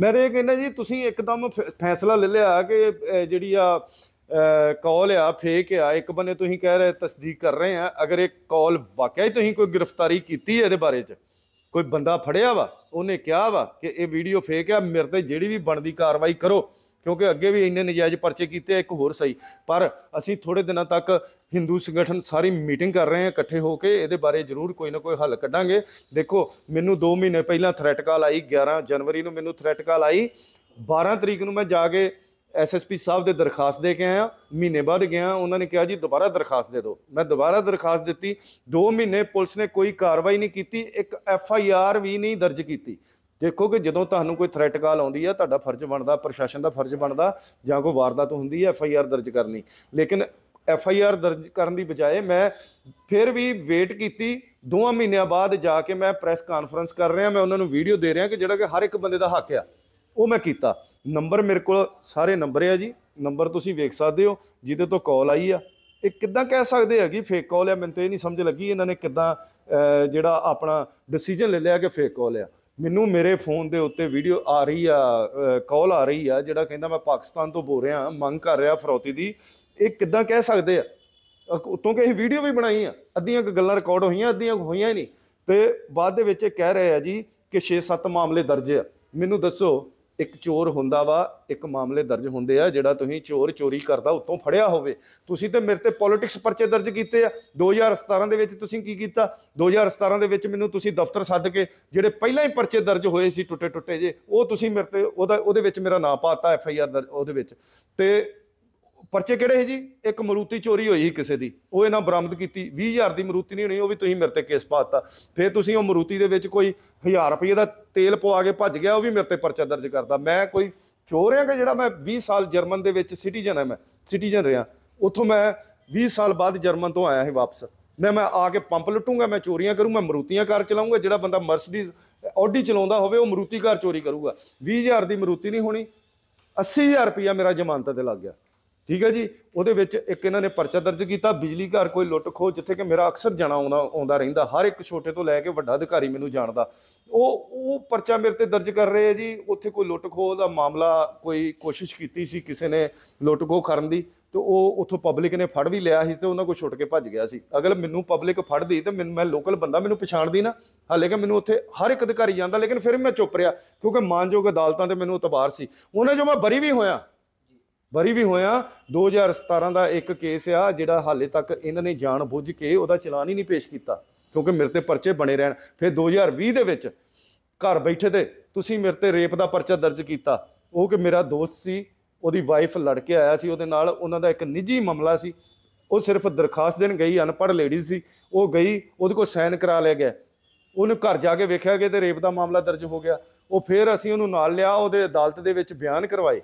ਮੈਂ ਇਹ ਕਹਿੰਦਾ ਜੀ ਤੁਸੀਂ ਇੱਕਦਮ ਫੈਸਲਾ ਲੈ ਲਿਆ ਕਿ ਜਿਹੜੀ ਆ ਕਾਲ ਆ ਫੇਕ ਆ ਇੱਕ ਬੰਨੇ ਤੁਸੀਂ ਕਹਿ ਰਹੇ ਤਸਦੀਕ ਕਰ ਰਹੇ ਆ ਅਗਰ ਇਹ ਕਾਲ ਵਾਕਿਆ ਹੀ ਤੁਸੀਂ ਕੋਈ ਗ੍ਰਿਫਤਾਰੀ ਕੀਤੀ ਹੈ ਇਹਦੇ ਬਾਰੇ 'ਚ ਕੋਈ ਬੰਦਾ ਫੜਿਆ ਵਾ ਉਹਨੇ ਕਿਹਾ ਵਾ ਕਿ ਇਹ ਵੀਡੀਓ ਫੇਕ ਆ ਮੇਰੇ ਤੇ ਜਿਹੜੀ ਵੀ ਬਣਦੀ ਕਾਰਵਾਈ ਕਰੋ ਕਿਉਂਕਿ ਅੱਗੇ ਵੀ ਇੰਨੇ ਨਜਾਇਜ਼ ਪਰਚੇ ਕੀਤੇ ਇੱਕ ਹੋਰ ਸਹੀ ਪਰ ਅਸੀਂ ਥੋੜੇ ਦਿਨਾਂ ਤੱਕ ਹਿੰਦੂ ਸੰਗਠਨ ਸਾਰੀ ਮੀਟਿੰਗ ਕਰ ਰਹੇ ਹਾਂ ਇਕੱਠੇ ਹੋ ਕੇ ਇਹਦੇ ਬਾਰੇ ਜ਼ਰੂਰ ਕੋਈ ਨਾ ਕੋਈ ਹੱਲ ਕੱਢਾਂਗੇ ਦੇਖੋ ਮੈਨੂੰ 2 ਮਹੀਨੇ ਪਹਿਲਾਂ ਥ੍ਰੈਟ ਕਾਲ ਆਈ 11 ਜਨਵਰੀ ਨੂੰ ਮੈਨੂੰ ਥ੍ਰੈਟ ਕਾਲ ਆਈ 12 ਤਰੀਕ ਨੂੰ ਮੈਂ ਜਾ ਕੇ ਐਸਐਸਪੀ ਸਾਹਿਬ ਦੇ ਦਰਖਾਸਤ ਦੇ ਕੇ ਆਇਆ ਮਹੀਨੇ ਬਾਅਦ ਗਿਆ ਉਹਨਾਂ ਨੇ ਕਿਹਾ ਜੀ ਦੁਬਾਰਾ ਦਰਖਾਸਤ ਦੇ ਦਿਓ ਮੈਂ ਦੁਬਾਰਾ ਦਰਖਾਸਤ ਦਿੱਤੀ 2 ਮਹੀਨੇ ਪੁਲਿਸ ਨੇ ਕੋਈ ਕਾਰਵਾਈ ਨਹੀਂ ਕੀਤੀ ਇੱਕ ਐਫਆਈਆਰ ਵੀ ਨਹੀਂ ਦਰਜ ਕੀਤੀ ਦੇਖੋ ਕਿ ਜਦੋਂ ਤੁਹਾਨੂੰ ਕੋਈ ਥ੍ਰੈਟ ਕਾਲ ਆਉਂਦੀ ਆ ਤੁਹਾਡਾ ਫਰਜ਼ ਬਣਦਾ ਪ੍ਰਸ਼ਾਸਨ ਦਾ ਫਰਜ਼ ਬਣਦਾ ਜਾਂ ਕੋਈ ਵਾਰਦਾਤ ਹੁੰਦੀ ਹੈ ਐਫ ਆਈ ਆਰ ਦਰਜ ਕਰਨੀ ਲੇਕਿਨ ਐਫ ਆਈ ਆਰ ਦਰਜ ਕਰਨ ਦੀ ਬਜਾਏ ਮੈਂ ਫਿਰ ਵੀ ਵੇਟ ਕੀਤੀ ਦੋਵਾਂ ਮਹੀਨਿਆਂ ਬਾਅਦ ਜਾ ਕੇ ਮੈਂ ਪ੍ਰੈਸ ਕਾਨਫਰੰਸ ਕਰ ਰਿਹਾ ਮੈਂ ਉਹਨਾਂ ਨੂੰ ਵੀਡੀਓ ਦੇ ਰਿਹਾ ਕਿ ਜਿਹੜਾ ਕਿ ਹਰ ਇੱਕ ਬੰਦੇ ਦਾ ਹੱਕ ਆ ਉਹ ਮੈਂ ਕੀਤਾ ਨੰਬਰ ਮੇਰੇ ਕੋਲ ਸਾਰੇ ਨੰਬਰ ਆ ਜੀ ਨੰਬਰ ਤੁਸੀਂ ਵੇਖ ਸਕਦੇ ਹੋ ਜਿਹਦੇ ਤੋਂ ਕਾਲ ਆਈ ਆ ਇਹ ਕਿੱਦਾਂ ਕਹਿ ਸਕਦੇ ਆ ਕਿ ਫੇਕ ਕਾਲ ਆ ਮੈਨੂੰ ਤੇ ਇਹ ਨਹੀਂ ਸਮਝ ਲੱਗੀ ਇਹਨਾਂ ਨੇ ਕਿੱਦਾਂ ਜਿਹੜਾ ਆਪਣਾ ਡਿਸੀਜਨ ਲੈ ਲਿਆ ਕਿ ਫੇਕ ਕਾਲ ਆ ਮੈਨੂੰ ਮੇਰੇ ਫੋਨ ਦੇ ਉੱਤੇ ਵੀਡੀਓ ਆ ਰਹੀ ਆ ਕਾਲ ਆ ਰਹੀ ਆ ਜਿਹੜਾ ਕਹਿੰਦਾ ਮੈਂ ਪਾਕਿਸਤਾਨ ਤੋਂ ਬੋਲ ਰਿਹਾ ਮੰਗ ਕਰ ਰਿਹਾ ਫਰੋਤੀ ਦੀ ਇਹ ਕਿੱਦਾਂ ਕਹਿ ਸਕਦੇ ਆ ਉਤੋਂ ਕਿ ਇਹ ਵੀਡੀਓ ਵੀ ਬਣਾਈ ਆ ਅੱਧੀਆਂ ਗੱਲਾਂ ਰਿਕਾਰਡ ਹੋਈਆਂ ਅੱਧੀਆਂ ਹੋਈਆਂ ਹੀ ਨਹੀਂ ਤੇ ਬਾਅਦ ਦੇ ਵਿੱਚ ਇਹ ਕਹਿ ਰਹੇ ਆ ਜੀ ਕਿ 6-7 ਮਾਮਲੇ ਦਰਜ ਆ ਮੈਨੂੰ ਦੱਸੋ ਇੱਕ ਚੋਰ ਹੁੰਦਾ ਵਾ ਇੱਕ ਮਾਮਲੇ ਦਰਜ ਹੁੰਦੇ ਆ ਜਿਹੜਾ ਤੁਸੀਂ ਚੋਰ ਚੋਰੀ ਕਰਦਾ ਉਤੋਂ ਫੜਿਆ ਹੋਵੇ ਤੁਸੀਂ ਤੇ ਮੇਰੇ ਤੇ ਪੋਲਿਟਿਕਸ ਪਰਚੇ ਦਰਜ ਕੀਤੇ ਆ 2017 ਦੇ ਵਿੱਚ ਤੁਸੀਂ ਕੀ ਕੀਤਾ 2017 ਦੇ ਵਿੱਚ ਮੈਨੂੰ ਤੁਸੀਂ ਦਫ਼ਤਰ ਸੱਦ ਕੇ ਜਿਹੜੇ ਪਹਿਲਾਂ ਹੀ ਪਰਚੇ ਦਰਜ ਹੋਏ ਸੀ ਟੁੱਟੇ ਟੁੱਟੇ ਜੇ ਉਹ ਤੁਸੀਂ ਮੇਰੇ ਤੇ ਉਹਦਾ ਉਹਦੇ ਵਿੱਚ ਮੇਰਾ ਨਾਮ ਪਾਤਾ ਐਫ ਆਈ ਆਰ ਉਹਦੇ ਵਿੱਚ ਤੇ ਪਰਚੇ ਕਿਹੜੇ ਹੈ ਜੀ ਇੱਕ ਮਰੂਤੀ ਚੋਰੀ ਹੋਈ ਸੀ ਕਿਸੇ ਦੀ ਉਹ ਇਹਨਾਂ ਬਰਾਮਦ ਕੀਤੀ 20000 ਦੀ ਮਰੂਤੀ ਨਹੀਂ ਹੋਣੀ ਉਹ ਵੀ ਤੁਸੀਂ ਮੇਰੇ ਤੇ ਕੇਸ ਪਾਤਾ ਫਿਰ ਤੁਸੀਂ ਉਹ ਮਰੂਤੀ ਦੇ ਵਿੱਚ ਕੋਈ 1000 ਰੁਪਏ ਦਾ ਤੇਲ ਪਵਾ ਕੇ ਭੱਜ ਗਿਆ ਉਹ ਵੀ ਮੇਰੇ ਤੇ ਪਰਚਾ ਦਰਜ ਕਰਦਾ ਮੈਂ ਕੋਈ ਚੋਰ ਹਾਂ ਕਿ ਜਿਹੜਾ ਮੈਂ 20 ਸਾਲ ਜਰਮਨ ਦੇ ਵਿੱਚ ਸਿਟੀਜ਼ਨ ਆ ਮੈਂ ਸਿਟੀਜ਼ਨ ਰਿਹਾ ਉੱਥੋਂ ਮੈਂ 20 ਸਾਲ ਬਾਅਦ ਜਰਮਨ ਤੋਂ ਆਇਆ ਹਾਂ ਵਾਪਸ ਮੈਂ ਮੈਂ ਆ ਕੇ ਪੰਪ ਲੁੱਟੂਗਾ ਮੈਂ ਚੋਰੀਆਂ ਕਰੂ ਮੈਂ ਮਰੂਤੀਆਂ ਕਾਰ ਚਲਾਉਂਗਾ ਜਿਹੜਾ ਬੰਦਾ ਮਰਸੀਡੀਜ਼ ਆਡੀ ਚਲਾਉਂਦਾ ਹੋਵੇ ਉਹ ਮਰੂਤੀ ਕਾਰ ਚੋਰੀ ਕਰੂਗਾ 20000 ਦੀ ਮਰੂਤੀ ਨਹੀਂ ਹੋਣੀ 80000 ਰੁਪਇਆ ਮੇਰਾ ਜ਼ਮਾਨਤ ਤੇ ਲੱਗ ਗਿਆ ਠੀਕ ਹੈ ਜੀ ਉਹਦੇ ਵਿੱਚ ਇੱਕ ਇਹਨਾਂ ਨੇ ਪਰਚਾ ਦਰਜ ਕੀਤਾ ਬਿਜਲੀ ਘਰ ਕੋਈ ਲੁੱਟ ਖੋ ਜਿੱਥੇ ਕਿ ਮੇਰਾ ਅਕਸਰ ਜਾਣਾ ਆਉਂਦਾ ਆਉਂਦਾ ਰਹਿੰਦਾ ਹਰ ਇੱਕ ਛੋਟੇ ਤੋਂ ਲੈ ਕੇ ਵੱਡਾ ਅਧਿਕਾਰੀ ਮੈਨੂੰ ਜਾਣਦਾ ਉਹ ਉਹ ਪਰਚਾ ਮੇਰੇ ਤੇ ਦਰਜ ਕਰ ਰਹੇ ਆ ਜੀ ਉੱਥੇ ਕੋਈ ਲੁੱਟ ਖੋ ਦਾ ਮਾਮਲਾ ਕੋਈ ਕੋਸ਼ਿਸ਼ ਕੀਤੀ ਸੀ ਕਿਸੇ ਨੇ ਲੁੱਟ ਖੋ ਕਰਨ ਦੀ ਤੇ ਉਹ ਉੱਥੋਂ ਪਬਲਿਕ ਨੇ ਫੜ ਵੀ ਲਿਆ ਸੀ ਤੇ ਉਹਨਾਂ ਕੋਲ ਛੁੱਟ ਕੇ ਭੱਜ ਗਿਆ ਸੀ ਅਗਲ ਮੈਨੂੰ ਪਬਲਿਕ ਫੜਦੀ ਤੇ ਮੈਂ ਲੋਕਲ ਬੰਦਾ ਮੈਨੂੰ ਪਛਾਣਦੀ ਨਾ ਹਾਲੇ ਕਿ ਮੈਨੂੰ ਉੱਥੇ ਹਰ ਇੱਕ ਅਧਿਕਾਰੀ ਜਾਂਦਾ ਲੇਕਿਨ ਫਿਰ ਮੈਂ ਚੁੱਪ ਰਿਹਾ ਕਿਉਂਕਿ ਮਾਨਯੋਗ ਅਦਾਲਤਾਂ ਤੇ ਮੈਨੂੰ ਇਤਬਾਰ ਸੀ ਉਹਨੇ ਜੋ ਮੈਂ ਬਰੀ ਵੀ ਹੋਇਆ ਬਰੀ ਵੀ ਹੋਇਆ 2017 ਦਾ ਇੱਕ ਕੇਸ ਆ ਜਿਹੜਾ ਹਾਲੇ ਤੱਕ ਇਹਨਾਂ ਨੇ ਜਾਣ ਬੁੱਝ ਕੇ ਉਹਦਾ ਚਲਾਨ ਹੀ ਨਹੀਂ ਪੇਸ਼ ਕੀਤਾ ਕਿਉਂਕਿ ਮੇਰੇ ਤੇ ਪਰਚੇ ਬਣੇ ਰਹਿਣ ਫਿਰ 2020 ਦੇ ਵਿੱਚ ਘਰ ਬੈਠੇ ਤੇ ਤੁਸੀਂ ਮੇਰੇ ਤੇ ਰੇਪ ਦਾ ਪਰਚਾ ਦਰਜ ਕੀਤਾ ਉਹ ਕਿ ਮੇਰਾ ਦੋਸਤ ਸੀ ਉਹਦੀ ਵਾਈਫ ਲੜ ਕੇ ਆਇਆ ਸੀ ਉਹਦੇ ਨਾਲ ਉਹਨਾਂ ਦਾ ਇੱਕ ਨਿੱਜੀ ਮਾਮਲਾ ਸੀ ਉਹ ਸਿਰਫ ਦਰਖਾਸਤ ਦੇਣ ਗਈ ਅਨਪੜ੍ਹ ਲੇਡੀ ਸੀ ਉਹ ਗਈ ਉਹਦੇ ਕੋਲ ਸਾਈਨ ਕਰਾ ਲਿਆ ਗਿਆ ਉਹਨੂੰ ਘਰ ਜਾ ਕੇ ਵੇਖਿਆ ਕਿ ਤੇ ਰੇਪ ਦਾ ਮਾਮਲਾ ਦਰਜ ਹੋ ਗਿਆ ਉਹ ਫਿਰ ਅਸੀਂ ਉਹਨੂੰ ਨਾਲ ਲਿਆ ਉਹਦੇ ਅਦਾਲਤ ਦੇ ਵਿੱਚ ਬਿਆਨ ਕਰਵਾਏ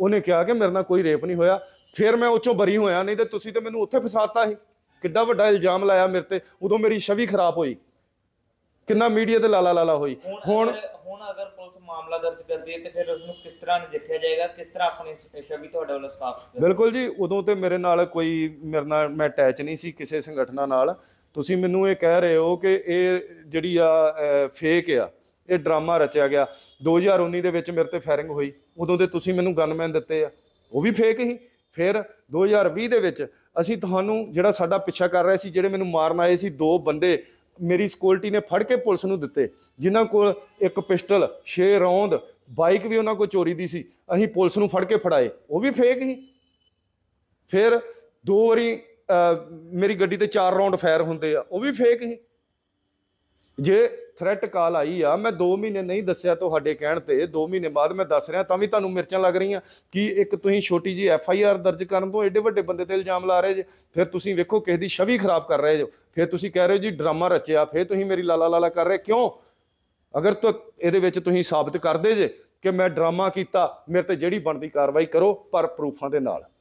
ਉਹਨੇ ਕਿਹਾ ਕਿ ਮੇਰੇ ਨਾਲ ਕੋਈ ਰੇਪ ਨਹੀਂ ਹੋਇਆ ਫਿਰ ਮੈਂ ਉੱਚੋਂ ਬਰੀ ਹੋਇਆ ਨਹੀਂ ਤੇ ਤੁਸੀਂ ਤੇ ਮੈਨੂੰ ਉੱਥੇ ਫਸਾਤਾ ਸੀ ਕਿੱਡਾ ਵੱਡਾ ਇਲਜ਼ਾਮ ਲਾਇਆ ਮੇਰੇ ਤੇ ਉਦੋਂ ਮੇਰੀ ਛਵੀ ਖਰਾਬ ਹੋਈ ਕਿੰਨਾ ਮੀਡੀਆ ਤੇ ਲਾਲਾ ਲਾਲਾ ਹੋਈ ਹੁਣ ਹੁਣ ਅਗਰ ਪੁਲਿਸ ਮਾਮਲਾ ਦਰਜ ਕਰਦੀ ਹੈ ਤੇ ਫਿਰ ਉਸ ਨੂੰ ਕਿਸ ਤਰ੍ਹਾਂ ਦੇਖਿਆ ਜਾਏਗਾ ਕਿਸ ਤਰ੍ਹਾਂ ਆਪਣੀ ਛਵੀ ਤੁਹਾਡੇ ਵੱਲੋਂ ਸਾਫ਼ ਬਿਲਕੁਲ ਜੀ ਉਦੋਂ ਤੇ ਮੇਰੇ ਨਾਲ ਕੋਈ ਮੇਰੇ ਨਾਲ ਮੈਂ ਅਟੈਚ ਨਹੀਂ ਸੀ ਕਿਸੇ ਸੰਗਠਨਾਂ ਨਾਲ ਤੁਸੀਂ ਮੈਨੂੰ ਇਹ ਕਹਿ ਰਹੇ ਹੋ ਕਿ ਇਹ ਜਿਹੜੀ ਆ ਫੇਕ ਆ ਇਹ ਡਰਾਮਾ ਰਚਿਆ ਗਿਆ 2019 ਦੇ ਵਿੱਚ ਮੇਰੇ ਤੇ ਫਾਇਰਿੰਗ ਹੋਈ ਉਦੋਂ ਤੇ ਤੁਸੀਂ ਮੈਨੂੰ ਗਨਮੈਨ ਦਿੱਤੇ ਆ ਉਹ ਵੀ ਫੇਕ ਹੀ ਫਿਰ 2020 ਦੇ ਵਿੱਚ ਅਸੀਂ ਤੁਹਾਨੂੰ ਜਿਹੜਾ ਸਾਡਾ ਪਿੱਛਾ ਕਰ ਰਿਹਾ ਸੀ ਜਿਹੜੇ ਮੈਨੂੰ ਮਾਰਨ ਆਏ ਸੀ ਦੋ ਬੰਦੇ ਮੇਰੀ ਸਕਿਉਰਟੀ ਨੇ ਫੜ ਕੇ ਪੁਲਿਸ ਨੂੰ ਦਿੱਤੇ ਜਿਨ੍ਹਾਂ ਕੋਲ ਇੱਕ ਪਿਸਟਲ 6 ਰੌਂਦ ਬਾਈਕ ਵੀ ਉਹਨਾਂ ਕੋਲ ਚੋਰੀ ਦੀ ਸੀ ਅਸੀਂ ਪੁਲਿਸ ਨੂੰ ਫੜ ਕੇ ਫੜਾਏ ਉਹ ਵੀ ਫੇਕ ਹੀ ਫਿਰ ਦੋ ਵਾਰੀ ਮੇਰੀ ਗੱਡੀ ਤੇ 4 ਰੌਂਡ ਫਾਇਰ ਹੁੰਦੇ ਆ ਉਹ ਵੀ ਫੇਕ ਹੀ ਜੇ ਥ੍ਰੈਟ ਕਾਲ ਆਈ ਆ ਮੈਂ 2 ਮਹੀਨੇ ਨਹੀਂ ਦੱਸਿਆ ਤੁਹਾਡੇ ਕਹਿਣ ਤੇ 2 ਮਹੀਨੇ ਬਾਅਦ ਮੈਂ ਦੱਸ ਰਿਹਾ ਤਾਂ ਵੀ ਤੁਹਾਨੂੰ ਮਿਰਚਾਂ ਲੱਗ ਰਹੀਆਂ ਕਿ ਇੱਕ ਤੁਸੀਂ ਛੋਟੀ ਜੀ ਐਫ ਆਈ ਆਰ ਦਰਜ ਕਰਨ ਤੋਂ ਐਡੇ ਵੱਡੇ ਬੰਦੇ ਤੇ ਇਲਜ਼ਾਮ ਲਾ ਰਹੇ ਜੇ ਫਿਰ ਤੁਸੀਂ ਵੇਖੋ ਕਿਸ ਦੀ ਛਵੀ ਖਰਾਬ ਕਰ ਰਹੇ ਜੋ ਫਿਰ ਤੁਸੀਂ ਕਹਿ ਰਹੇ ਹੋ ਜੀ ਡਰਾਮਾ ਰਚਿਆ ਫਿਰ ਤੁਸੀਂ ਮੇਰੀ ਲਾਲਾ ਲਾਲਾ ਕਰ ਰਹੇ ਕਿਉਂ ਅਗਰ ਤੋ ਇਹਦੇ ਵਿੱਚ ਤੁਸੀਂ ਸਾਬਤ ਕਰਦੇ ਜੇ ਕਿ ਮੈਂ ਡਰਾਮਾ ਕੀਤਾ ਮੇਰੇ ਤੇ ਜਿਹੜੀ ਬਣਦੀ ਕਾਰਵਾਈ ਕਰੋ ਪਰ ਪ੍ਰੂਫਾਂ ਦੇ ਨਾਲ